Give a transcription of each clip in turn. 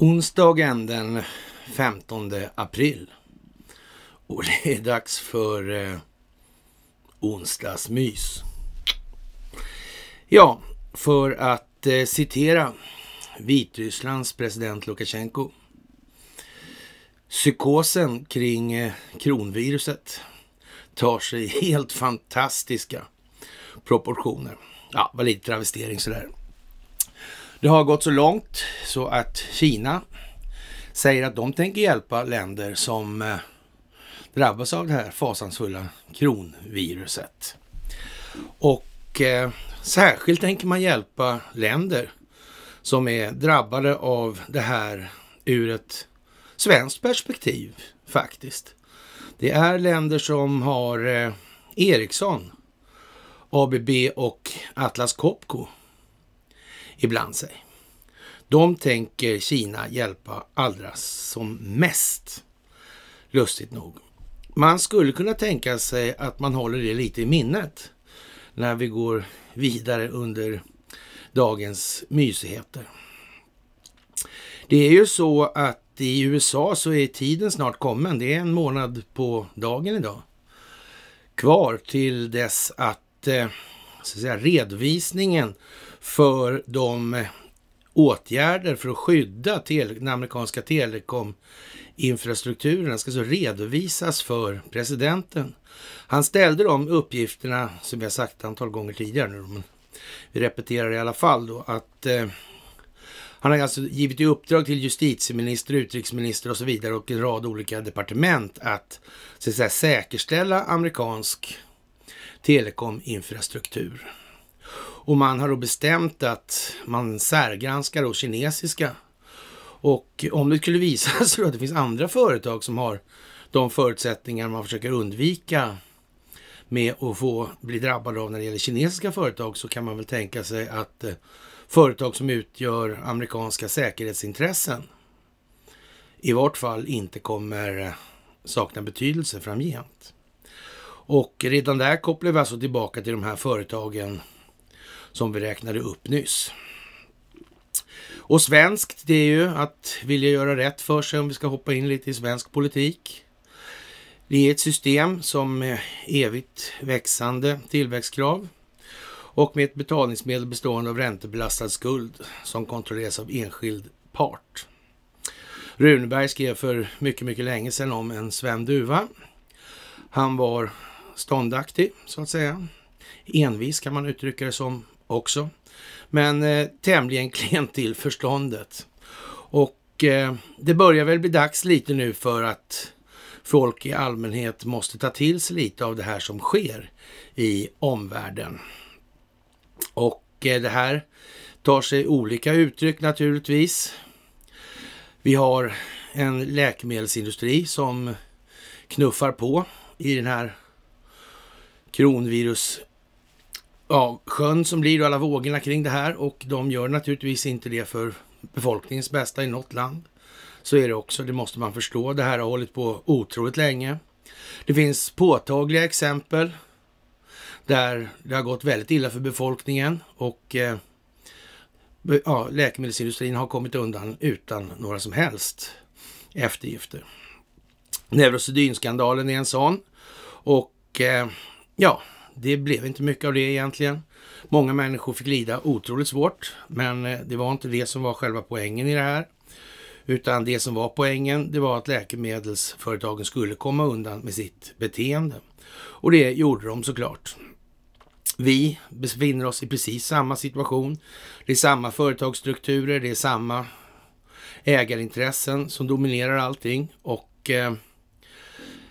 Onsdagen den 15 april. Och det är dags för eh, onsdagsmys. Ja, för att eh, citera Vitrysslands president Lukasjenko. Psykosen kring eh, kronviruset tar sig helt fantastiska proportioner. Ja, var lite travestering sådär. Det har gått så långt så att Kina säger att de tänker hjälpa länder som eh, drabbas av det här fasansfulla kronviruset. Och eh, särskilt tänker man hjälpa länder som är drabbade av det här ur ett svenskt perspektiv faktiskt. Det är länder som har eh, Ericsson, ABB och Atlas Copco ibland sig. De tänker Kina hjälpa allra som mest, lustigt nog. Man skulle kunna tänka sig att man håller det lite i minnet när vi går vidare under dagens mysigheter. Det är ju så att i USA så är tiden snart kommen. Det är en månad på dagen idag kvar till dess att, eh, så att säga, redovisningen för de åtgärder för att skydda tele, den amerikanska telekominfrastrukturen ska så alltså redovisas för presidenten. Han ställde de uppgifterna, som jag sagt ett antal gånger tidigare nu, men vi repeterar i alla fall då, att eh, han har alltså givit i uppdrag till justitieminister, utrikesminister och så vidare och en rad olika departement att, så att säga, säkerställa amerikansk telekominfrastruktur. Och man har då bestämt att man särgranskar då kinesiska. Och om det skulle visa sig att det finns andra företag som har de förutsättningar man försöker undvika med att få bli drabbad av när det gäller kinesiska företag så kan man väl tänka sig att eh, företag som utgör amerikanska säkerhetsintressen i vart fall inte kommer eh, sakna betydelse framgent. Och redan där kopplar vi alltså tillbaka till de här företagen som vi räknade upp nyss. Och svenskt, det är ju att vilja göra rätt för sig om vi ska hoppa in lite i svensk politik. Det är ett system som är eh, evigt växande tillväxtkrav och med ett betalningsmedel bestående av räntebelastad skuld som kontrolleras av enskild part. Runeberg skrev för mycket, mycket länge sedan om en Sven Duva. Han var ståndaktig, så att säga. Envis kan man uttrycka det som också. Men eh, tämligen klent till förståndet. Och eh, det börjar väl bli dags lite nu för att folk i allmänhet måste ta till sig lite av det här som sker i omvärlden. Och eh, det här tar sig olika uttryck naturligtvis. Vi har en läkemedelsindustri som knuffar på i den här kronvirus ja, sjön som blir och alla vågorna kring det här och de gör naturligtvis inte det för befolkningens bästa i något land. Så är det också, det måste man förstå. Det här har hållit på otroligt länge. Det finns påtagliga exempel där det har gått väldigt illa för befolkningen och eh, ja, läkemedelsindustrin har kommit undan utan några som helst eftergifter. Neurosedynskandalen är en sån och eh, ja, det blev inte mycket av det egentligen. Många människor fick lida otroligt svårt, men eh, det var inte det som var själva poängen i det här. Utan det som var poängen, det var att läkemedelsföretagen skulle komma undan med sitt beteende. Och det gjorde de såklart. Vi befinner oss i precis samma situation. Det är samma företagsstrukturer, det är samma ägarintressen som dominerar allting. Och eh,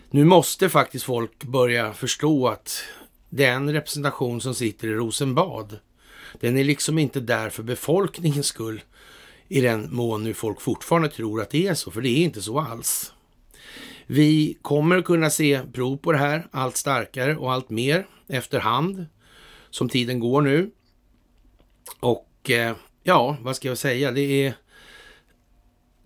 nu måste faktiskt folk börja förstå att den representation som sitter i Rosenbad, den är liksom inte där för befolkningens skull i den mån nu folk fortfarande tror att det är så, för det är inte så alls. Vi kommer att kunna se prov på det här allt starkare och allt mer efterhand som tiden går nu. Och eh, ja, vad ska jag säga? Det är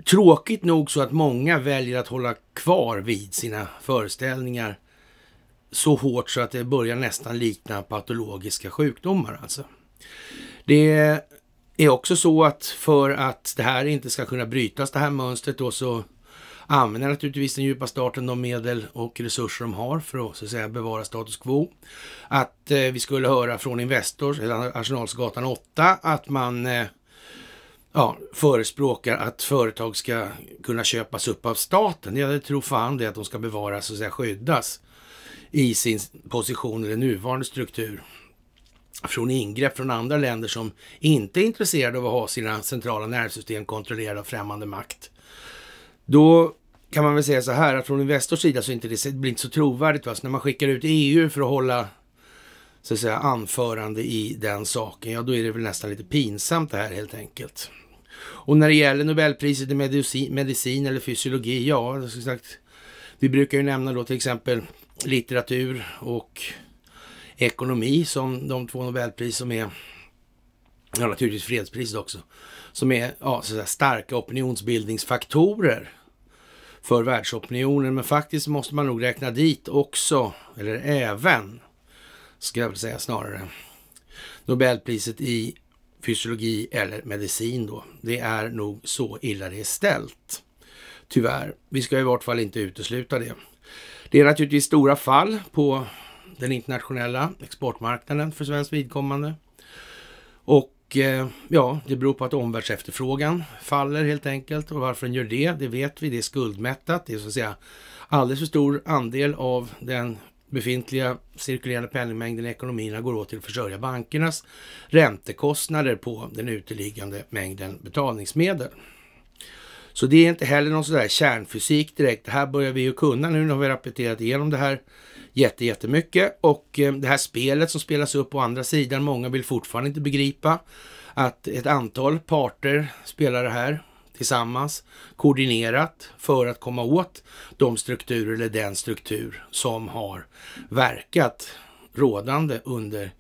tråkigt nog så att många väljer att hålla kvar vid sina föreställningar så hårt så att det börjar nästan likna patologiska sjukdomar alltså. Det är också så att för att det här inte ska kunna brytas, det här mönstret då, så använder naturligtvis den djupa staten de medel och resurser de har för att, så att säga, bevara status quo. Att eh, vi skulle höra från Investor, Arsenalsgatan 8, att man eh, ja, förespråkar att företag ska kunna köpas upp av staten. Jag tror fan det att de ska bevaras och så att säga, skyddas i sin position eller nuvarande struktur från ingrepp från andra länder som inte är intresserade av att ha sina centrala nervsystem kontrollerade av främmande makt. Då kan man väl säga så här att från Investors sida så inte det, det blir inte så trovärdigt. Va? Så när man skickar ut EU för att hålla så att säga, anförande i den saken, ja då är det väl nästan lite pinsamt det här helt enkelt. Och när det gäller Nobelpriset i medicin, medicin eller fysiologi, ja, som sagt, vi brukar ju nämna då till exempel litteratur och ekonomi som de två nobelpris som är, ja naturligtvis fredspriset också, som är ja, så starka opinionsbildningsfaktorer för världsopinionen. Men faktiskt måste man nog räkna dit också, eller även, ska jag väl säga snarare, Nobelpriset i fysiologi eller medicin då. Det är nog så illa det är ställt Tyvärr. Vi ska i vart fall inte utesluta det. Det är naturligtvis stora fall på den internationella exportmarknaden för svenskt vidkommande. Och eh, ja, det beror på att omvärldsefterfrågan faller helt enkelt. Och varför den gör det, det vet vi. Det är skuldmättat. Det är så att säga alldeles för stor andel av den befintliga cirkulerande penningmängden i ekonomin går åt till att försörja bankernas räntekostnader på den uteliggande mängden betalningsmedel. Så det är inte heller någon sådär kärnfysik direkt. Det här börjar vi ju kunna nu. Nu har vi repeterat igenom det här jätte, jättemycket. Och eh, det här spelet som spelas upp på andra sidan, många vill fortfarande inte begripa att ett antal parter spelar det här tillsammans, koordinerat för att komma åt de strukturer eller den struktur som har verkat rådande under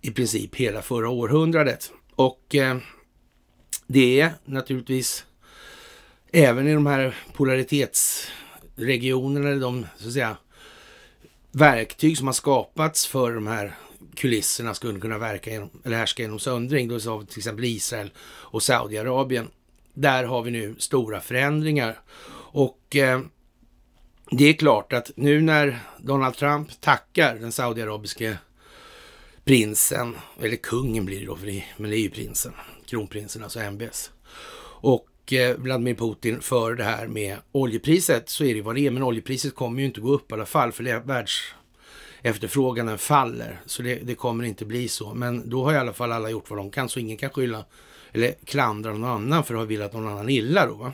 i princip hela förra århundradet. Och eh, det är naturligtvis även i de här polaritetsregionerna, eller de så att säga, verktyg som har skapats för de här kulisserna skulle kunna verka genom, eller härska genom söndring, då sa till exempel Israel och Saudiarabien. Där har vi nu stora förändringar och eh, det är klart att nu när Donald Trump tackar den saudiarabiske prinsen, eller kungen blir det då, för det, men det är ju prinsen, kronprinsen, alltså MBS. Och Vladimir eh, Putin för det här med oljepriset så är det vad det är. Men oljepriset kommer ju inte gå upp i alla fall för världsefterfrågan faller. Så det, det, kommer inte bli så. Men då har i alla fall alla gjort vad de kan så ingen kan skylla eller klandra någon annan för att ha velat någon annan illa då.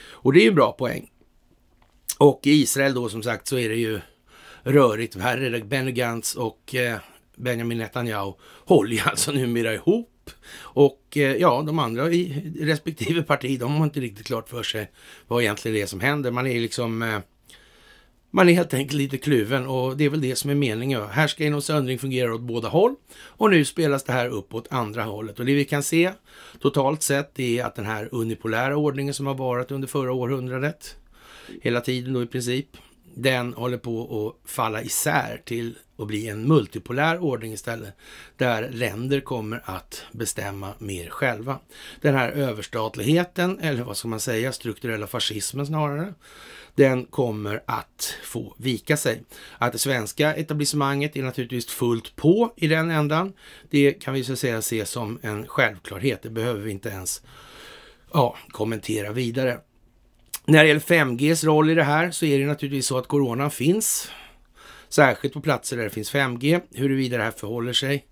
Och det är ju bra poäng. Och i Israel då som sagt så är det ju rörigt värre. Benny Gantz och eh, Benjamin Netanyahu håller ju alltså numera ihop och eh, ja, de andra i respektive parti, de har inte riktigt klart för sig vad egentligen det är som händer. Man är liksom... Eh, man är helt enkelt lite kluven och det är väl det som är meningen. Här ska inom söndring fungera åt båda håll och nu spelas det här upp åt andra hållet. Och det vi kan se totalt sett är att den här unipolära ordningen som har varit under förra århundradet, hela tiden då i princip, den håller på att falla isär till och bli en multipolär ordning istället, där länder kommer att bestämma mer själva. Den här överstatligheten, eller vad ska man säga, strukturella fascismen snarare, den kommer att få vika sig. Att det svenska etablissemanget är naturligtvis fullt på i den ändan, det kan vi så att säga se som en självklarhet. Det behöver vi inte ens ja, kommentera vidare. När det gäller 5Gs roll i det här så är det naturligtvis så att coronan finns Särskilt på platser där det finns 5G. Huruvida det här förhåller sig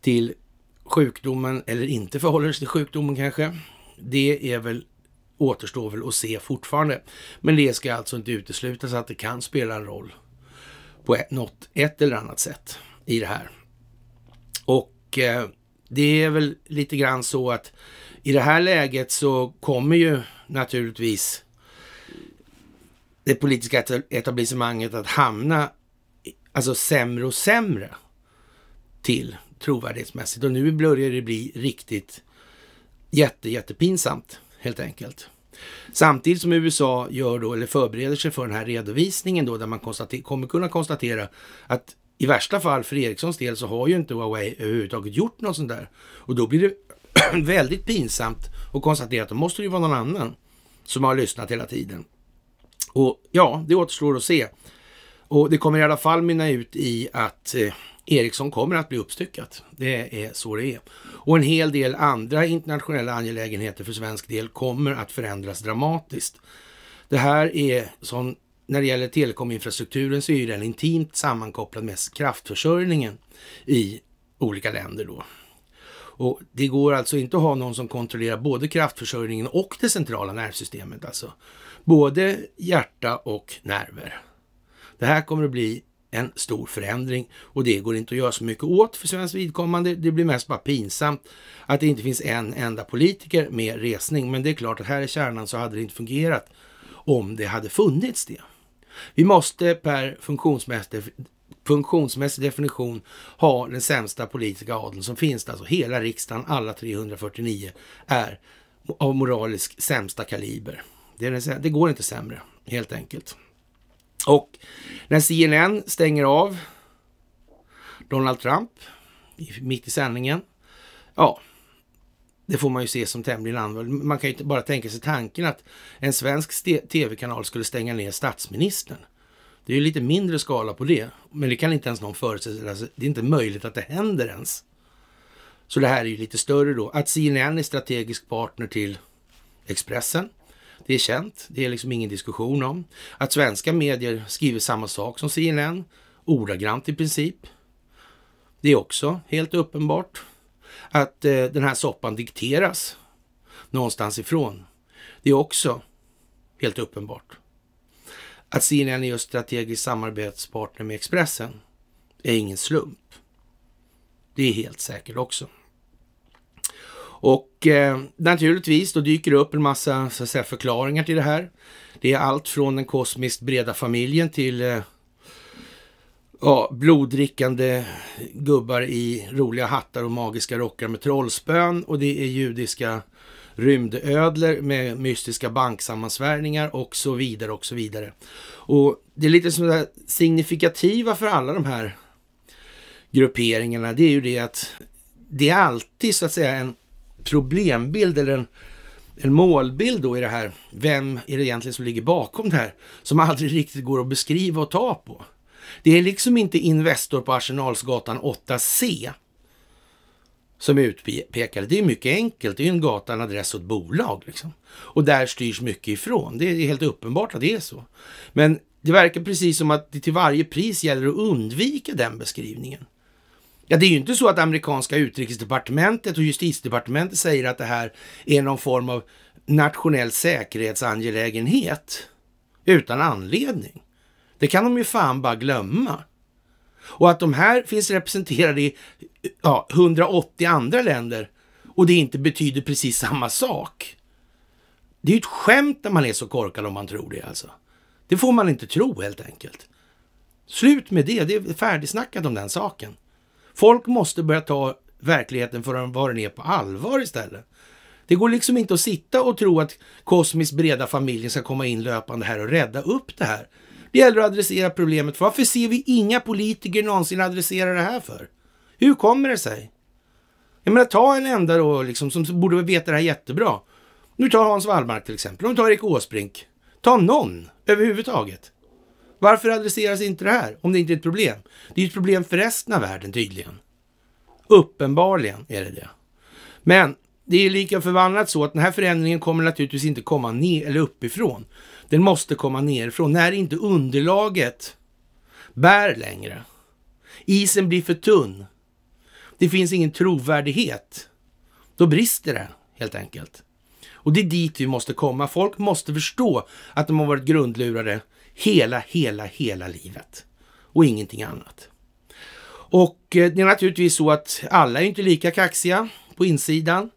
till sjukdomen eller inte förhåller sig till sjukdomen kanske. Det är väl återstår väl att se fortfarande. Men det ska alltså inte uteslutas att det kan spela en roll på ett, något, ett eller annat sätt i det här. Och eh, det är väl lite grann så att i det här läget så kommer ju naturligtvis det politiska etablissemanget att hamna alltså sämre och sämre till trovärdighetsmässigt. Och nu börjar det bli riktigt jätte, jättepinsamt helt enkelt. Samtidigt som USA gör då, eller förbereder sig för den här redovisningen då, där man kommer kunna konstatera att i värsta fall för Ericssons del så har ju inte Huawei överhuvudtaget gjort något sånt där. Och då blir det väldigt pinsamt att konstatera att då måste det ju vara någon annan som har lyssnat hela tiden. Och ja, det återstår att se och det kommer i alla fall mynna ut i att eh, Ericsson kommer att bli uppstyckat. Det är så det är. Och en hel del andra internationella angelägenheter för svensk del kommer att förändras dramatiskt. Det här är, som när det gäller telekominfrastrukturen, så är den intimt sammankopplad med kraftförsörjningen i olika länder då. Och Det går alltså inte att ha någon som kontrollerar både kraftförsörjningen och det centrala nervsystemet, alltså både hjärta och nerver. Det här kommer att bli en stor förändring och det går inte att göra så mycket åt för svenskt vidkommande. Det blir mest bara pinsamt att det inte finns en enda politiker med resning. Men det är klart att här i kärnan så hade det inte fungerat om det hade funnits det. Vi måste per funktionsmässig, funktionsmässig definition ha den sämsta politiska adeln som finns. Alltså hela riksdagen, alla 349, är av moralisk sämsta kaliber. Det, det går inte sämre, helt enkelt. Och när CNN stänger av Donald Trump mitt i sändningen, ja, det får man ju se som tämligen annorlunda. Man kan ju bara tänka sig tanken att en svensk tv-kanal skulle stänga ner statsministern. Det är ju lite mindre skala på det, men det kan inte ens någon föreställa sig. Det är inte möjligt att det händer ens. Så det här är ju lite större då. Att CNN är strategisk partner till Expressen, det är känt, det är liksom ingen diskussion om. Att svenska medier skriver samma sak som CNN, ordagrant i princip. Det är också helt uppenbart att eh, den här soppan dikteras någonstans ifrån. Det är också helt uppenbart. Att CNN är just strategisk samarbetspartner med Expressen är ingen slump. Det är helt säkert också. Och eh, naturligtvis då dyker det upp en massa så att säga, förklaringar till det här. Det är allt från den kosmiskt breda familjen till eh, ja, bloddrickande gubbar i roliga hattar och magiska rockar med trollspön och det är judiska rymdödlor med mystiska banksammansvärjningar och så vidare och så vidare. Och det är lite sådär signifikativa för alla de här grupperingarna, det är ju det att det är alltid så att säga en problembild eller en, en målbild då i det här. Vem är det egentligen som ligger bakom det här? Som aldrig riktigt går att beskriva och ta på. Det är liksom inte Investor på Arsenalsgatan 8C som är utpekade. Det är mycket enkelt. Det är en gata, en adress och ett bolag. Liksom. Och där styrs mycket ifrån. Det är helt uppenbart att det är så. Men det verkar precis som att det till varje pris gäller att undvika den beskrivningen. Ja, det är ju inte så att amerikanska utrikesdepartementet och justitiedepartementet säger att det här är någon form av nationell säkerhetsangelägenhet utan anledning. Det kan de ju fan bara glömma. Och att de här finns representerade i ja, 180 andra länder och det inte betyder precis samma sak. Det är ju ett skämt när man är så korkad om man tror det alltså. Det får man inte tro helt enkelt. Slut med det, det är färdigsnackat om den saken. Folk måste börja ta verkligheten för vad den är på allvar istället. Det går liksom inte att sitta och tro att kosmiskt breda familjen ska komma in löpande här och rädda upp det här. Det gäller att adressera problemet. För varför ser vi inga politiker någonsin adressera det här för? Hur kommer det sig? Jag menar, ta en enda då liksom, som borde veta det här jättebra. Nu tar Hans Wallmark till exempel, om du tar Erik Åsbrink. Ta någon överhuvudtaget. Varför adresseras inte det här om det inte är ett problem? Det är ett problem för resten av världen tydligen. Uppenbarligen är det det. Men det är lika förvandlat så att den här förändringen kommer naturligtvis inte komma ner eller uppifrån. Den måste komma nerifrån. När inte underlaget bär längre. Isen blir för tunn. Det finns ingen trovärdighet. Då brister det helt enkelt. Och det är dit vi måste komma. Folk måste förstå att de har varit grundlurade hela, hela, hela livet och ingenting annat. Och eh, det är naturligtvis så att alla är inte lika kaxiga på insidan.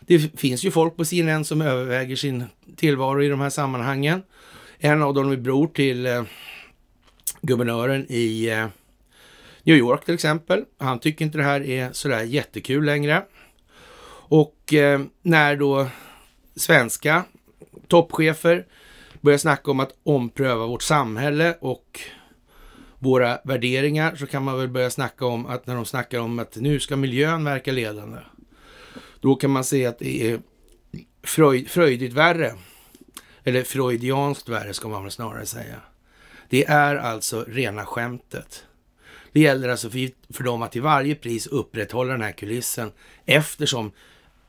Det finns ju folk på CNN som överväger sin tillvaro i de här sammanhangen. En av dem är bror till eh, guvernören i eh, New York till exempel. Han tycker inte det här är sådär jättekul längre. Och när då svenska toppchefer börjar snacka om att ompröva vårt samhälle och våra värderingar så kan man väl börja snacka om att när de snackar om att nu ska miljön verka ledande. Då kan man se att det är fröjd, fröjdigt värre. Eller freudianskt värre ska man väl snarare säga. Det är alltså rena skämtet. Det gäller alltså för, för dem att till varje pris upprätthålla den här kulissen eftersom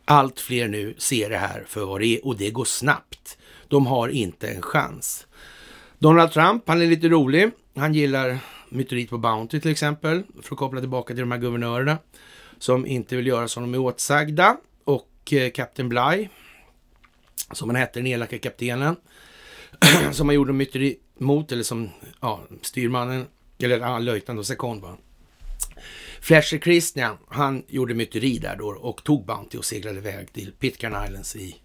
allt fler nu ser det här för vad det är och det går snabbt. De har inte en chans. Donald Trump, han är lite rolig. Han gillar myteriet på Bounty till exempel, för att koppla tillbaka till de här guvernörerna som inte vill göra som de är åtsagda. Och Kapten eh, Bly, som han hette, den elaka kaptenen, som han gjorde myteri mot, eller som ja, styrmannen, eller ja, löjtnant och sekond. Fletcher Christian, han gjorde myteri där då och tog Bounty och seglade iväg till Pitcairn Islands i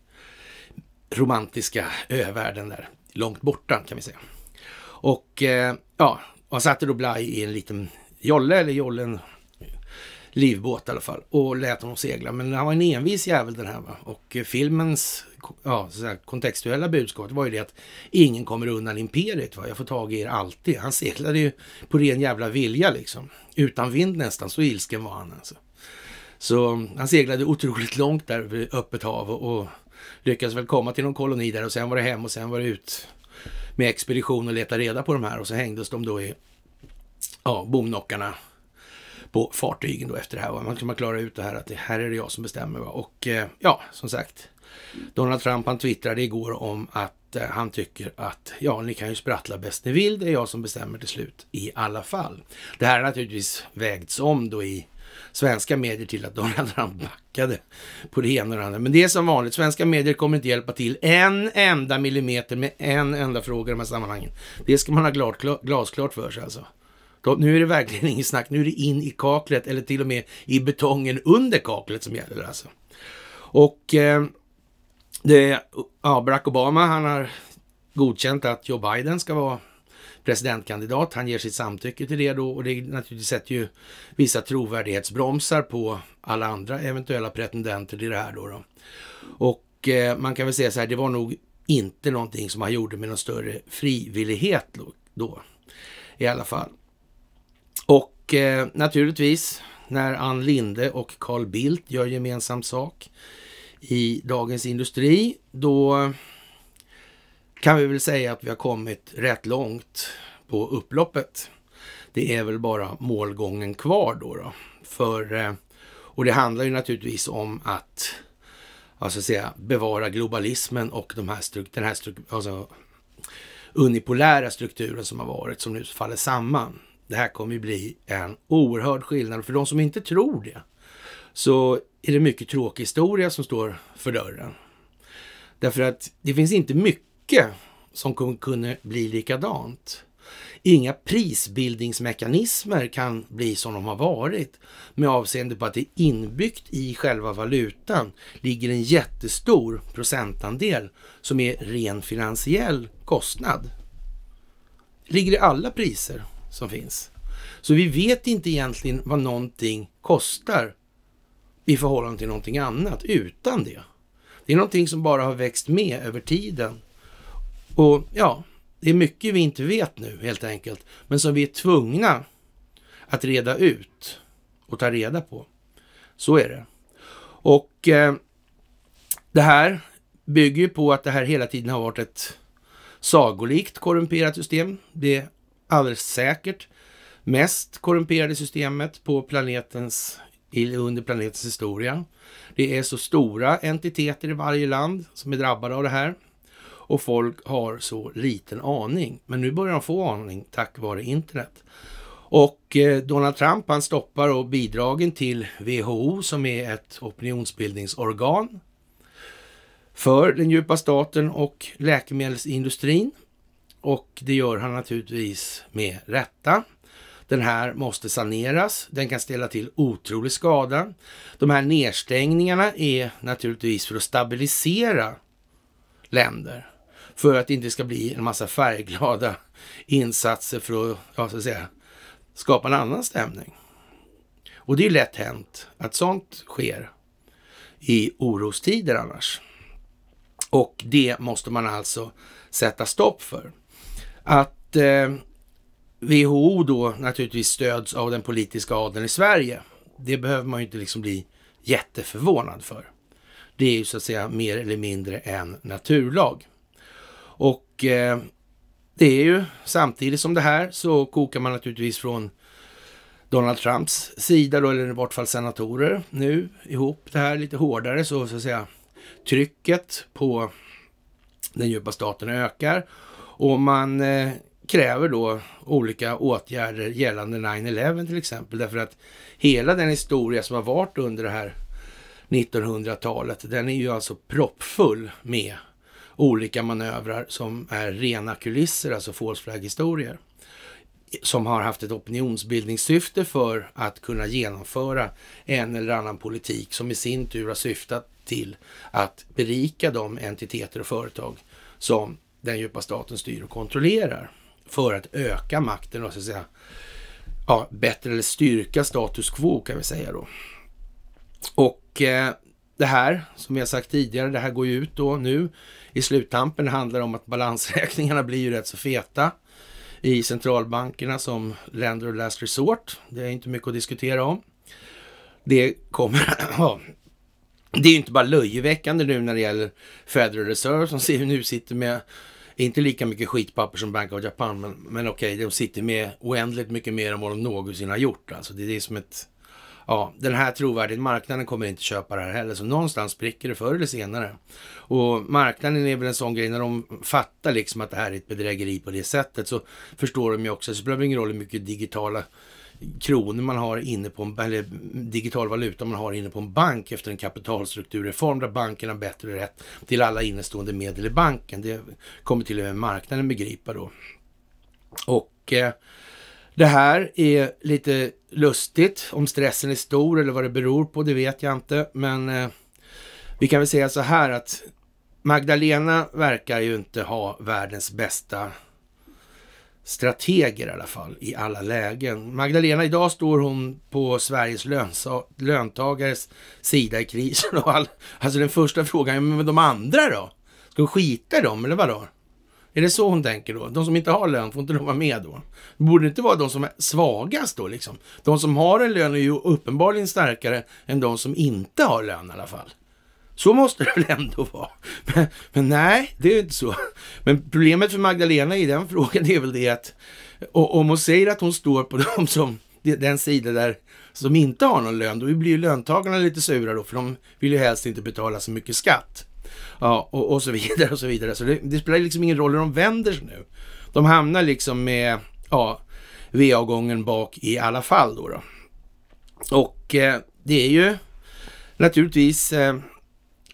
romantiska övärlden där, långt borta kan vi säga. Och eh, ja, han satte då Bly i en liten jolle, eller jolle, en livbåt i alla fall, och lät honom segla. Men han var en envis jävel den här va? och eh, filmens ja, så här, kontextuella budskapet var ju det att ingen kommer undan imperiet. Va? Jag får tag i er alltid. Han seglade ju på ren jävla vilja liksom. Utan vind nästan, så ilsken var han alltså. Så mm, han seglade otroligt långt där vid öppet hav och, och lyckades väl komma till någon koloni där och sen var det hem och sen var det ut med expedition och leta reda på de här och så hängdes de då i ja, bomnockarna på fartygen då efter det här. Va? Man klara ut det här att det här är det jag som bestämmer. Va? Och eh, ja, som sagt, Donald Trump han twittrade igår om att eh, han tycker att ja, ni kan ju sprattla bäst ni vill, det är jag som bestämmer till slut i alla fall. Det här har naturligtvis vägts om då i svenska medier till att Donald Trump backade på det ena och det andra. Men det är som vanligt, svenska medier kommer inte hjälpa till en enda millimeter med en enda fråga i de här sammanhangen. Det ska man ha glasklart för sig alltså. nu är det verkligen inget snack, nu är det in i kaklet eller till och med i betongen under kaklet som gäller alltså. Och eh, det ja, Barack Obama, han har godkänt att Joe Biden ska vara presidentkandidat. Han ger sitt samtycke till det då och det naturligtvis sätter ju vissa trovärdighetsbromsar på alla andra eventuella pretendenter till det här då. då. Och eh, man kan väl säga så här, det var nog inte någonting som han gjorde med någon större frivillighet då, då i alla fall. Och eh, naturligtvis när Ann Linde och Carl Bildt gör gemensam sak i Dagens Industri, då kan vi väl säga att vi har kommit rätt långt på upploppet. Det är väl bara målgången kvar då. då. För, eh, och det handlar ju naturligtvis om att alltså säga, bevara globalismen och de här struk den här struk alltså, unipolära strukturen som har varit, som nu faller samman. Det här kommer ju bli en oerhörd skillnad. För de som inte tror det, så är det mycket tråkig historia som står för dörren. Därför att det finns inte mycket som kunde bli likadant. Inga prisbildningsmekanismer kan bli som de har varit med avseende på att det inbyggt i själva valutan ligger en jättestor procentandel som är ren finansiell kostnad. ligger i alla priser som finns. Så vi vet inte egentligen vad någonting kostar i förhållande till någonting annat utan det. Det är någonting som bara har växt med över tiden. Och ja, det är mycket vi inte vet nu helt enkelt, men som vi är tvungna att reda ut och ta reda på. Så är det. Och eh, det här bygger ju på att det här hela tiden har varit ett sagolikt korrumperat system. Det alldeles säkert mest korrumperade systemet på planetens under planetens historia. Det är så stora entiteter i varje land som är drabbade av det här och folk har så liten aning. Men nu börjar de få aning tack vare internet. Och eh, Donald Trump han stoppar och bidragen till WHO som är ett opinionsbildningsorgan för den djupa staten och läkemedelsindustrin. Och det gör han naturligtvis med rätta. Den här måste saneras. Den kan ställa till otrolig skada. De här nedstängningarna är naturligtvis för att stabilisera länder. För att det inte ska bli en massa färgglada insatser för att, ja, så att säga, skapa en annan stämning. Och det är lätt hänt att sånt sker i orostider annars. Och det måste man alltså sätta stopp för. Att eh, WHO då naturligtvis stöds av den politiska adeln i Sverige. Det behöver man ju inte liksom bli jätteförvånad för. Det är ju så att säga mer eller mindre en naturlag. Och eh, det är ju samtidigt som det här så kokar man naturligtvis från Donald Trumps sida då, eller i vart fall senatorer nu ihop det här lite hårdare så, så att säga trycket på den djupa staten ökar och man eh, kräver då olika åtgärder gällande 9-11 till exempel. Därför att hela den historia som har varit under det här 1900-talet, den är ju alltså proppfull med olika manövrar som är rena kulisser, alltså false flag-historier. Som har haft ett opinionsbildningssyfte för att kunna genomföra en eller annan politik som i sin tur har syftat till att berika de entiteter och företag som den djupa staten styr och kontrollerar för att öka makten och så att säga, ja, bättre eller styrka status quo kan vi säga då. Och eh, det här, som jag sagt tidigare, det här går ju ut då nu i sluttampen. Det handlar om att balansräkningarna blir ju rätt så feta i centralbankerna som länder och last resort. Det är inte mycket att diskutera om. Det kommer, ja, det är ju inte bara löjeväckande nu när det gäller Federal Reserve som nu sitter med det är inte lika mycket skitpapper som Bank of Japan, men, men okej, okay, de sitter med oändligt mycket mer än vad de någonsin har gjort. Alltså, det är som ett... Ja, den här trovärdiga marknaden kommer inte köpa det här heller, så någonstans spricker det förr eller senare. Och marknaden är väl en sån grej, när de fattar liksom att det här är ett bedrägeri på det sättet, så förstår de ju också, så det spelar ingen roll hur mycket digitala kronor man har inne på en, eller digital valuta man har inne på en bank efter en kapitalstrukturreform där banken har bättre rätt till alla innestående medel i banken. Det kommer till och med marknaden begripa då. Och eh, det här är lite lustigt. Om stressen är stor eller vad det beror på, det vet jag inte. Men eh, vi kan väl säga så här att Magdalena verkar ju inte ha världens bästa strateger i alla fall, i alla lägen. Magdalena, idag står hon på Sveriges löntagares sida i krisen. Och all, alltså den första frågan, ja, men de andra då? Ska hon skita i dem eller vadå? Är det så hon tänker då? De som inte har lön, får inte de vara med då? Borde Det inte vara de som är svagast då liksom? De som har en lön är ju uppenbarligen starkare än de som inte har lön i alla fall. Så måste det väl ändå vara? Men, men nej, det är inte så. Men problemet för Magdalena i den frågan är väl det att om hon säger att hon står på dem som, den sida där som inte har någon lön, då blir ju löntagarna lite sura då, för de vill ju helst inte betala så mycket skatt. Ja, och, och så vidare och så vidare. Så det, det spelar liksom ingen roll hur de vänder sig nu. De hamnar liksom med, ja, VA-gången bak i alla fall då. då. Och eh, det är ju naturligtvis eh,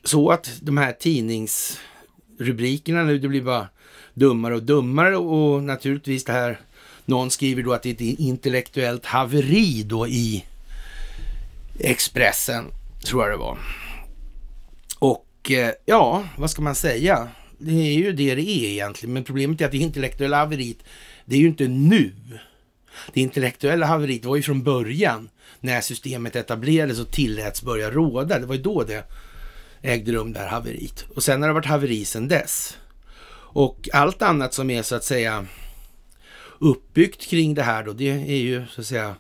så att de här tidningsrubrikerna nu, det blir bara dummare och dummare och naturligtvis det här, någon skriver då att det är ett intellektuellt haveri då i Expressen, tror jag det var. Och eh, ja, vad ska man säga? Det är ju det det är egentligen, men problemet är att det intellektuella haveriet, det är ju inte nu. Det intellektuella haveriet var ju från början när systemet etablerades och tilläts börja råda. Det var ju då det ägde rum det här haveriet. Och sen har det varit haveri sedan dess. Och allt annat som är så att säga uppbyggt kring det här då, det är ju så att säga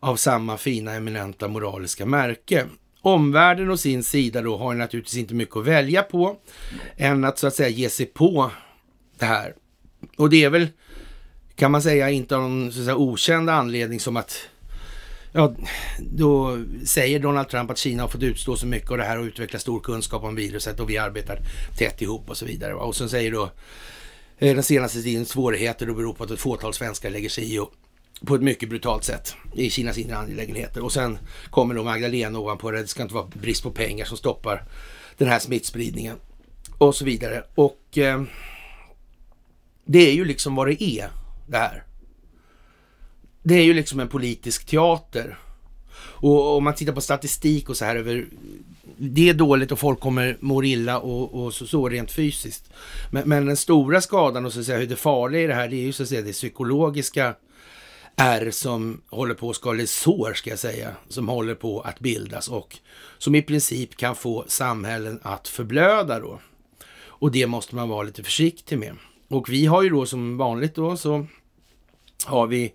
av samma fina eminenta moraliska märke. Omvärlden å sin sida då har naturligtvis inte mycket att välja på än att så att säga ge sig på det här. Och det är väl, kan man säga, inte av någon så att säga, okänd anledning som att Ja, då säger Donald Trump att Kina har fått utstå så mycket av det här och utveckla stor kunskap om viruset och vi arbetar tätt ihop och så vidare. Och sen säger då eh, den senaste tidens svårigheter då beror på att ett fåtal svenskar lägger sig i och på ett mycket brutalt sätt i Kinas inre angelägenheter. Och sen kommer då Magdalena ovanpå det. Det ska inte vara brist på pengar som stoppar den här smittspridningen och så vidare. Och eh, det är ju liksom vad det är det här det är ju liksom en politisk teater. Och om man tittar på statistik och så här över, det är dåligt och folk kommer må illa och, och så, så, rent fysiskt. Men, men, den stora skadan och så att säga hur det farliga i det här, det är ju så att säga det psykologiska är som håller på att skala sår, ska jag säga, som håller på att bildas och som i princip kan få samhällen att förblöda då. Och det måste man vara lite försiktig med. Och vi har ju då som vanligt då så har vi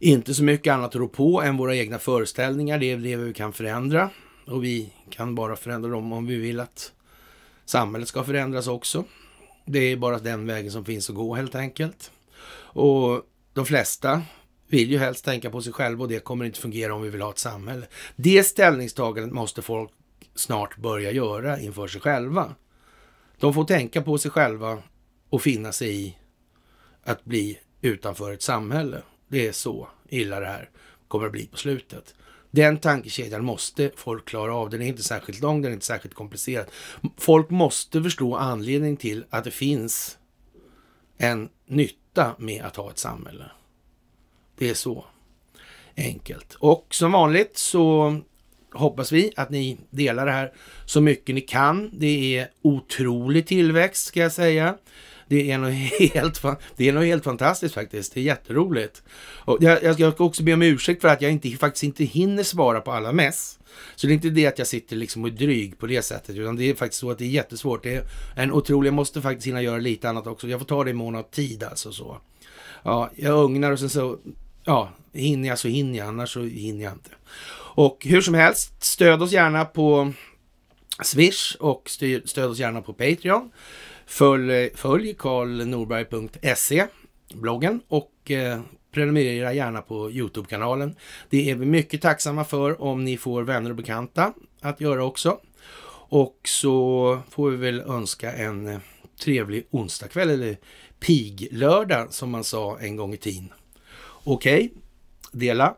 inte så mycket annat att rå på än våra egna föreställningar. Det är det vi kan förändra och vi kan bara förändra dem om vi vill att samhället ska förändras också. Det är bara den vägen som finns att gå helt enkelt. Och de flesta vill ju helst tänka på sig själva och det kommer inte fungera om vi vill ha ett samhälle. Det ställningstagandet måste folk snart börja göra inför sig själva. De får tänka på sig själva och finna sig i att bli utanför ett samhälle. Det är så illa det här kommer att bli på slutet. Den tankekedjan måste folk klara av. Den är inte särskilt lång, den är inte särskilt komplicerad. Folk måste förstå anledningen till att det finns en nytta med att ha ett samhälle. Det är så enkelt. Och som vanligt så hoppas vi att ni delar det här så mycket ni kan. Det är otrolig tillväxt ska jag säga. Det är något helt, det är något helt fantastiskt faktiskt. Det är jätteroligt. Och jag, jag, jag ska också be om ursäkt för att jag inte, faktiskt inte hinner svara på alla mess. Så det är inte det att jag sitter liksom och är dryg på det sättet, utan det är faktiskt så att det är jättesvårt. Det är en otrolig, jag måste faktiskt hinna göra lite annat också. Jag får ta det i mån av tid alltså. Så. Ja, jag ugnar och sen så, ja, hinner jag så hinner jag, annars så hinner jag inte. Och hur som helst, stöd oss gärna på Swish och stöd oss gärna på Patreon. Följ, följ karlnorberg.se, bloggen, och eh, prenumerera gärna på Youtube-kanalen. Det är vi mycket tacksamma för om ni får vänner och bekanta att göra också. Och så får vi väl önska en eh, trevlig onsdagkväll eller piglördag som man sa en gång i tiden. Okej, okay. dela